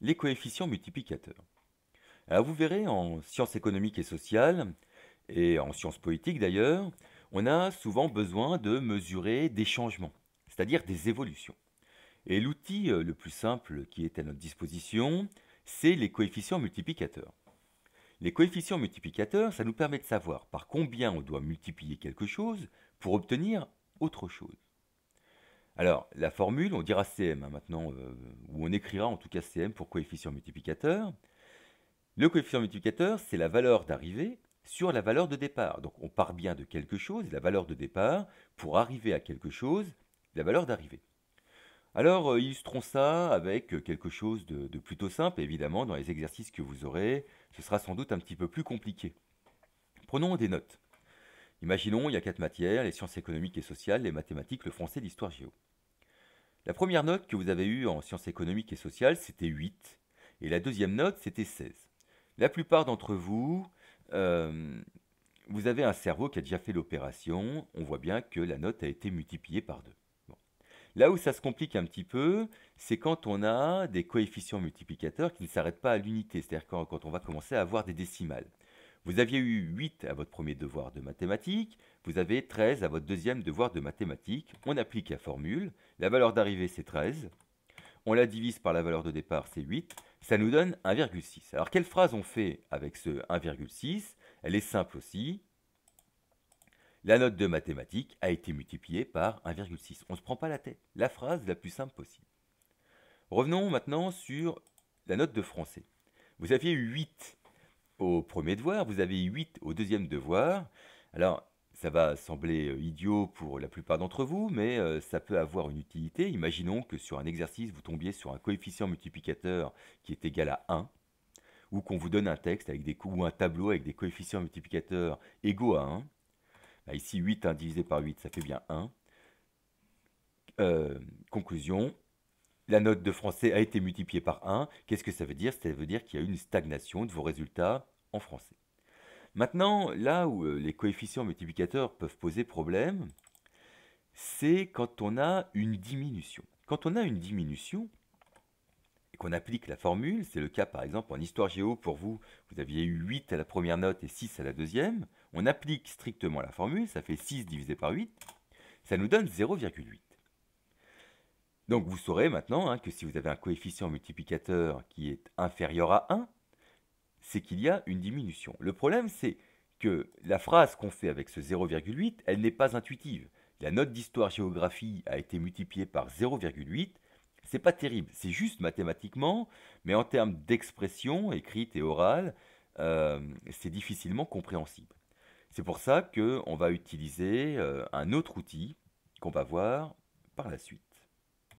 les coefficients multiplicateurs. vous verrez, en sciences économiques et sociales, et en sciences politiques d'ailleurs, on a souvent besoin de mesurer des changements, c'est-à-dire des évolutions. Et l'outil euh, le plus simple qui est à notre disposition, c'est les coefficients multiplicateurs. Les coefficients multiplicateurs, ça nous permet de savoir par combien on doit multiplier quelque chose pour obtenir autre chose. Alors, la formule, on dira CM hein, maintenant, euh, ou on écrira en tout cas CM pour coefficient multiplicateur. Le coefficient multiplicateur, c'est la valeur d'arrivée sur la valeur de départ. Donc, on part bien de quelque chose, la valeur de départ, pour arriver à quelque chose, la valeur d'arrivée. Alors, euh, illustrons ça avec quelque chose de, plutôt simple. Évidemment, dans les exercices que vous aurez, ce sera sans doute un petit peu plus compliqué. Prenons des notes. Imaginons, il y a quatre matières, les sciences économiques et sociales, les mathématiques, le français, l'histoire géo. La première note que vous avez eue en sciences économiques et sociales, c'était 8, et la deuxième note, c'était 16. La plupart d'entre vous, euh, vous avez un cerveau qui a déjà fait l'opération, on voit bien que la note a été multipliée par 2. Là où ça se complique un petit peu, c'est quand on a des coefficients multiplicateurs qui ne s'arrêtent pas à l'unité, c'est-à-dire quand on va commencer à avoir des décimales. Vous aviez eu 8 à votre premier devoir de mathématiques, vous avez 13 à votre deuxième devoir de mathématiques. On applique la formule, la valeur d'arrivée c'est 13, on la divise par la valeur de départ c'est 8, ça nous donne 1,6. Alors quelle phrase on fait avec ce 1,6 Elle est simple aussi. La note de mathématiques a été multipliée par 1,6. On ne se prend pas la tête. La phrase la plus simple possible. Revenons maintenant sur la note de français. Vous aviez eu 8 au premier devoir, vous avez 8 au deuxième devoir. Alors, ça va sembler euh, idiot pour la plupart d'entre vous, mais euh, ça peut avoir une utilité. Imaginons que sur un exercice, vous tombiez sur un coefficient multiplicateur qui est égal à 1, ou qu'on vous donne un texte avec des, ou un tableau avec des coefficients multiplicateurs égaux à 1. Bah, ici, 8 divisé par 8, ça fait bien 1. Euh, conclusion, la note de français a été multipliée par 1. Qu'est-ce que ça veut dire Ça veut dire qu'il y a une stagnation de vos résultats en français. Maintenant, là où euh, les coefficients multiplicateurs peuvent poser problème, c'est quand on a une diminution. Quand on a une diminution et qu'on applique la formule, c'est le cas par exemple en histoire géo pour vous, vous aviez eu 8 à la première note et 6 à la deuxième, on applique strictement la formule, ça fait 6 divisé par 8, ça nous donne 0,8. Donc vous saurez maintenant hein, que si vous avez un coefficient multiplicateur qui est inférieur à 1, c'est qu'il y a une diminution. Le problème, c'est que la phrase qu'on fait avec ce 0,8, elle n'est pas intuitive. La note d'histoire-géographie a été multipliée par 0,8. C'est pas terrible, c'est juste mathématiquement, mais en termes d'expression écrite et orale, euh, c'est difficilement compréhensible. C'est pour ça qu'on va utiliser euh, un autre outil qu'on va voir par la suite.